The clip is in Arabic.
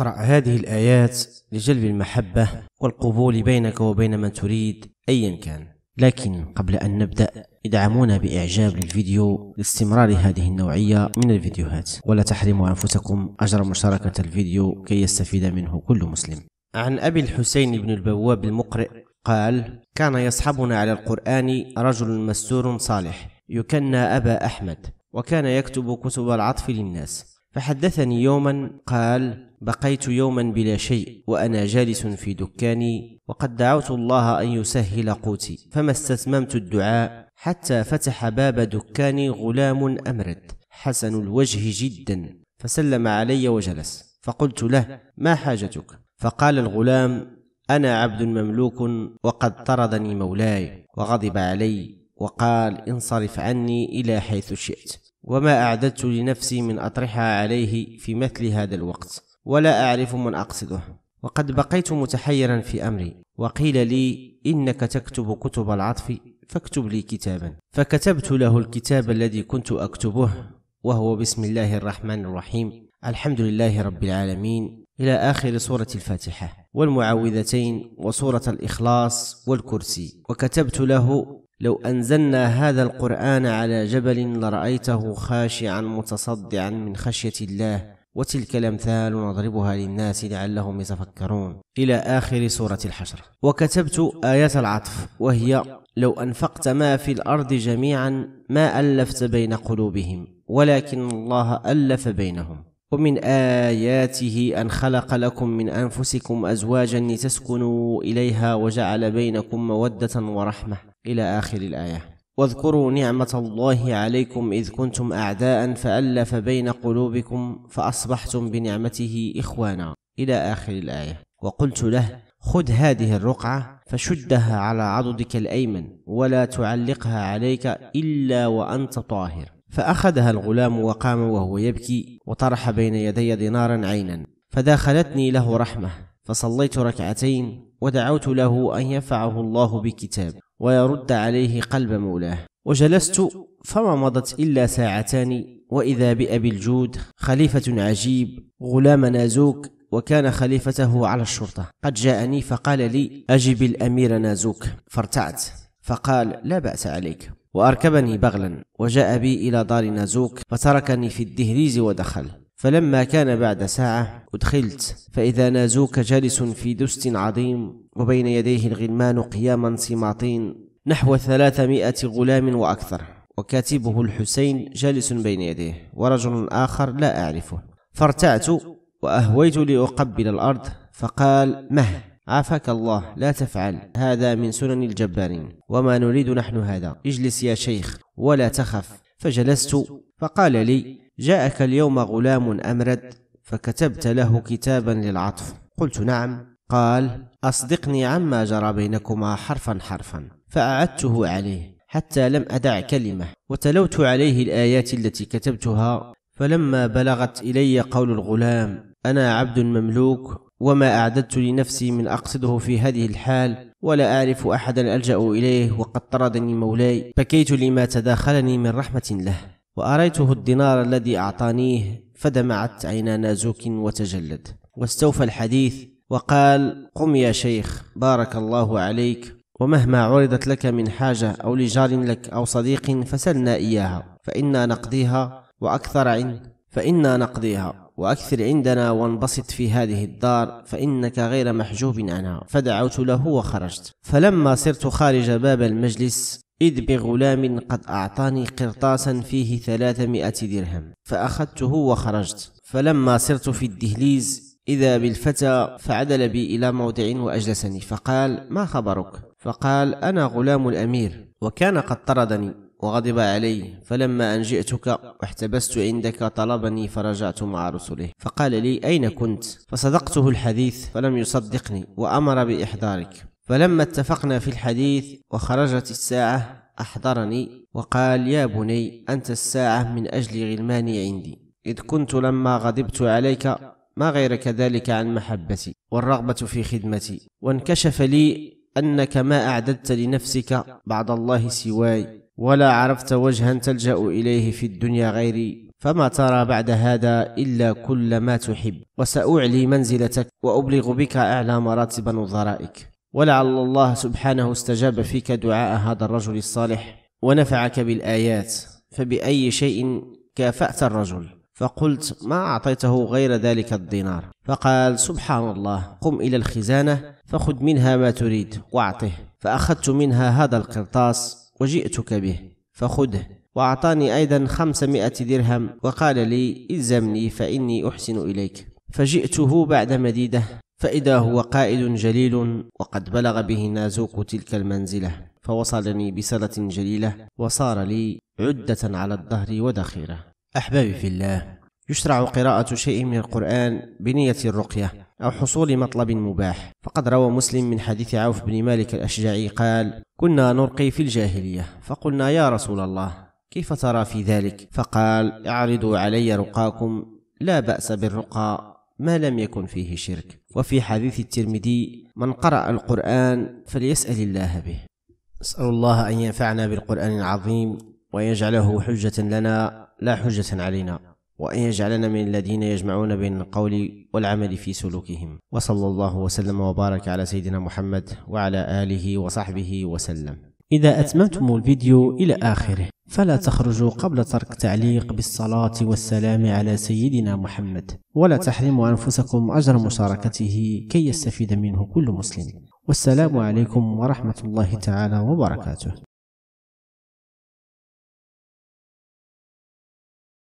اقرأ هذه الآيات لجلب المحبة والقبول بينك وبين من تريد أيا كان لكن قبل أن نبدأ ادعمونا بإعجاب للفيديو لاستمرار هذه النوعية من الفيديوهات ولا تحرموا أنفسكم أجر مشاركة الفيديو كي يستفيد منه كل مسلم عن أبي الحسين بن البواب المقرئ قال كان يصحبنا على القرآن رجل مستور صالح يكنى أبا أحمد وكان يكتب كتب العطف للناس فحدثني يوما قال بقيت يوما بلا شيء وانا جالس في دكاني وقد دعوت الله ان يسهل قوتي فما استسممت الدعاء حتى فتح باب دكاني غلام امرد حسن الوجه جدا فسلم علي وجلس فقلت له ما حاجتك فقال الغلام انا عبد مملوك وقد طردني مولاي وغضب علي وقال انصرف عني الى حيث شئت وما أعددت لنفسي من أطرحة عليه في مثل هذا الوقت ولا أعرف من أقصده وقد بقيت متحيرا في أمري وقيل لي إنك تكتب كتب العطف فاكتب لي كتابا فكتبت له الكتاب الذي كنت أكتبه وهو بسم الله الرحمن الرحيم الحمد لله رب العالمين إلى آخر سورة الفاتحة والمعوذتين وسورة الإخلاص والكرسي وكتبت له لو أنزلنا هذا القرآن على جبل لرأيته خاشعا متصدعا من خشية الله وتلك الأمثال نضربها للناس لعلهم يتفكرون إلى آخر سورة الحشر وكتبت آية العطف وهي لو أنفقت ما في الأرض جميعا ما ألفت بين قلوبهم ولكن الله ألف بينهم ومن آياته أن خلق لكم من أنفسكم أزواجا لتسكنوا إليها وجعل بينكم مودة ورحمة إلى آخر الآية واذكروا نعمة الله عليكم إذ كنتم أعداء فألف بين قلوبكم فأصبحتم بنعمته إخوانا إلى آخر الآية وقلت له خذ هذه الرقعة فشدها على عضدك الأيمن ولا تعلقها عليك إلا وأنت طاهر فأخذها الغلام وقام وهو يبكي وطرح بين يدي دينارا عينا فداخلتني له رحمة فصليت ركعتين ودعوت له أن ينفعه الله بكتاب ويرد عليه قلب مولاه وجلست فما مضت إلا ساعتان وإذا بأبي الجود خليفة عجيب غلام نازوك وكان خليفته على الشرطة قد جاءني فقال لي أجب الأمير نازوك فارتعت فقال لا بأس عليك وأركبني بغلا وجاء بي إلى دار نازوك فتركني في الدهليز ودخل فلما كان بعد ساعة أدخلت فإذا نازوك جالس في دست عظيم وبين يديه الغلمان قياما سماطين نحو ثلاثمائة غلام وأكثر وكاتبه الحسين جالس بين يديه ورجل آخر لا أعرفه فارتعت وأهويت لأقبل الأرض فقال مه عافاك الله لا تفعل هذا من سنن الجبارين وما نريد نحن هذا اجلس يا شيخ ولا تخف فجلست فقال لي جاءك اليوم غلام أمرد فكتبت له كتابا للعطف قلت نعم قال أصدقني عما جرى بينكما حرفا حرفا فأعدته عليه حتى لم أدع كلمة وتلوت عليه الآيات التي كتبتها فلما بلغت إلي قول الغلام أنا عبد مملوك وما أعددت لنفسي من أقصده في هذه الحال ولا أعرف أحدا ألجأ إليه وقد طردني مولاي بكيت لما تداخلني من رحمة له وأريته الدينار الذي أعطانيه فدمعت عينا نازوك وتجلد واستوفى الحديث وقال قم يا شيخ بارك الله عليك ومهما عرضت لك من حاجة أو لجار لك أو صديق فسلنا إياها فإنا نقضيها وأكثر عند فإنا نقضيها وأكثر عندنا وانبسط في هذه الدار فإنك غير محجوب عنها فدعوت له وخرجت فلما صرت خارج باب المجلس إذ بغلام قد أعطاني قرطاسا فيه ثلاثمائة درهم فأخذته وخرجت فلما صرت في الدهليز إذا بالفتى فعدل بي إلى موضع وأجلسني فقال ما خبرك فقال أنا غلام الأمير وكان قد طردني وغضب علي فلما أن جئتك واحتبست عندك طلبني فرجعت مع رسله فقال لي أين كنت فصدقته الحديث فلم يصدقني وأمر بإحضارك فلما اتفقنا في الحديث وخرجت الساعة أحضرني وقال يا بني أنت الساعة من أجل غلماني عندي إذ كنت لما غضبت عليك ما غير كذلك عن محبتي والرغبة في خدمتي وانكشف لي أنك ما أعددت لنفسك بعد الله سواي ولا عرفت وجها تلجأ إليه في الدنيا غيري فما ترى بعد هذا إلا كل ما تحب وسأعلي منزلتك وأبلغ بك أعلى مراتب نظرائك ولعل الله سبحانه استجاب فيك دعاء هذا الرجل الصالح ونفعك بالآيات فبأي شيء كافأت الرجل فقلت ما أعطيته غير ذلك الدينار فقال سبحان الله قم إلى الخزانة فخذ منها ما تريد وأعطه فأخذت منها هذا القرطاس وجئتك به فخذه وأعطاني أيضا خمسمائة درهم وقال لي إلزمني فإني أحسن إليك فجئته بعد مديدة فإذا هو قائد جليل وقد بلغ به نازوق تلك المنزلة فوصلني بسلة جليلة وصار لي عدة على الظهر وذخيرة أحبابي في الله يشرع قراءة شيء من القرآن بنية الرقية أو حصول مطلب مباح فقد روى مسلم من حديث عوف بن مالك الأشجعي قال كنا نرقي في الجاهلية فقلنا يا رسول الله كيف ترى في ذلك فقال اعرضوا علي رقاكم لا بأس بالرقى ما لم يكن فيه شرك وفي حديث الترمذي من قرأ القرآن فليسأل الله به نسأل الله أن ينفعنا بالقرآن العظيم ويجعله حجة لنا لا حجة علينا وأن يجعلنا من الذين يجمعون بين القول والعمل في سلوكهم وصلى الله وسلم وبارك على سيدنا محمد وعلى آله وصحبه وسلم إذا أتممتم الفيديو إلى آخره فلا تخرجوا قبل ترك تعليق بالصلاة والسلام على سيدنا محمد ولا تحرموا أنفسكم أجر مشاركته كي يستفيد منه كل مسلم والسلام عليكم ورحمة الله تعالى وبركاته